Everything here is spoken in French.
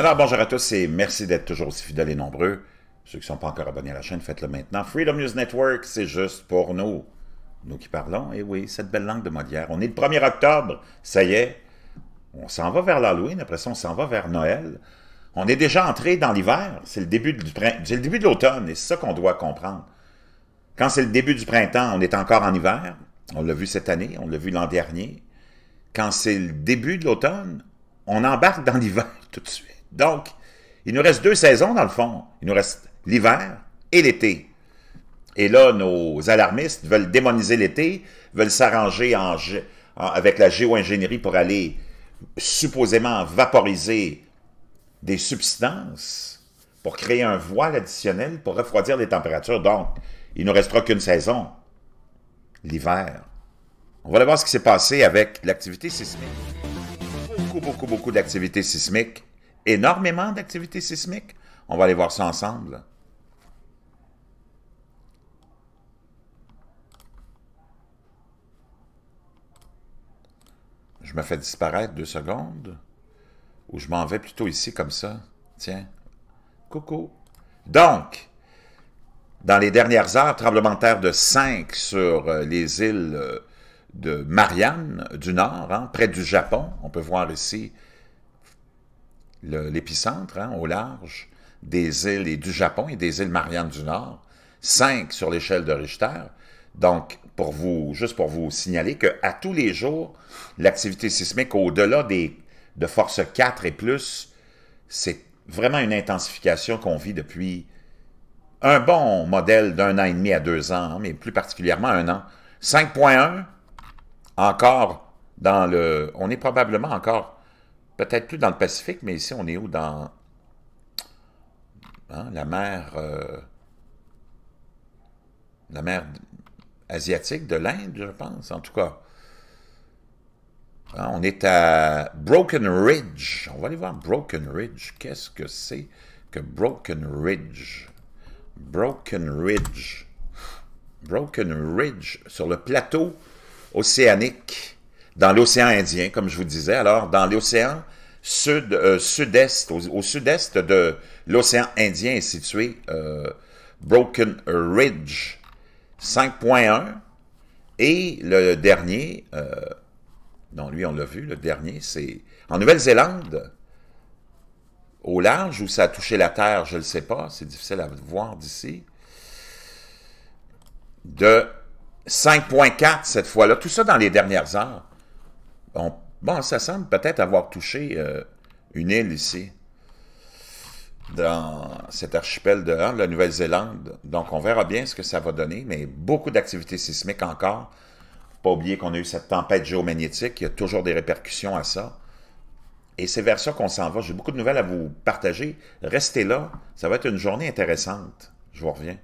Alors bonjour à tous et merci d'être toujours aussi fidèles et nombreux. Ceux qui ne sont pas encore abonnés à la chaîne, faites-le maintenant. Freedom News Network, c'est juste pour nous. Nous qui parlons, et eh oui, cette belle langue de Molière. On est le 1er octobre, ça y est. On s'en va vers l'Halloween, après ça on s'en va vers Noël. On est déjà entré dans l'hiver, c'est le début du c'est le début de l'automne, et c'est ça qu'on doit comprendre. Quand c'est le début du printemps, on est encore en hiver. On l'a vu cette année, on l'a vu l'an dernier. Quand c'est le début de l'automne, on embarque dans l'hiver tout de suite. Donc, il nous reste deux saisons dans le fond. Il nous reste l'hiver et l'été. Et là, nos alarmistes veulent démoniser l'été, veulent s'arranger avec la géo-ingénierie pour aller supposément vaporiser des substances pour créer un voile additionnel pour refroidir les températures. Donc, il ne restera qu'une saison, l'hiver. On va voir ce qui s'est passé avec l'activité sismique. Beaucoup, beaucoup, beaucoup d'activité sismique énormément d'activités sismiques. On va aller voir ça ensemble. Je me fais disparaître deux secondes. Ou je m'en vais plutôt ici comme ça. Tiens. Coucou. Donc, dans les dernières heures, tremblement de terre de 5 sur euh, les îles euh, de Marianne du Nord, hein, près du Japon. On peut voir ici l'épicentre, hein, au large des îles et du Japon et des îles Mariannes du Nord, 5 sur l'échelle de Richter. Donc, pour vous, juste pour vous signaler qu'à tous les jours, l'activité sismique au-delà de force 4 et plus, c'est vraiment une intensification qu'on vit depuis un bon modèle d'un an et demi à deux ans, hein, mais plus particulièrement un an. 5.1, encore dans le... On est probablement encore peut-être plus dans le Pacifique, mais ici, on est où dans hein, la mer. Euh, la mer asiatique de l'Inde, je pense, en tout cas. Hein, on est à Broken Ridge. On va aller voir Broken Ridge. Qu'est-ce que c'est que Broken Ridge? Broken Ridge. Broken Ridge, sur le plateau océanique dans l'océan Indien, comme je vous disais, alors dans l'océan sud, euh, sud-est, au, sud-est de l'océan Indien est situé euh, Broken Ridge 5.1 et le dernier, euh, non lui on l'a vu, le dernier c'est en Nouvelle-Zélande, au large où ça a touché la terre, je ne le sais pas, c'est difficile à voir d'ici, de 5.4 cette fois-là, tout ça dans les dernières heures bon, ça semble peut-être avoir touché euh, une île ici, dans cet archipel de la Nouvelle-Zélande. Donc, on verra bien ce que ça va donner, mais beaucoup d'activités sismiques encore. Pas oublier qu'on a eu cette tempête géomagnétique, il y a toujours des répercussions à ça. Et c'est vers ça qu'on s'en va. J'ai beaucoup de nouvelles à vous partager. Restez là, ça va être une journée intéressante. Je vous reviens.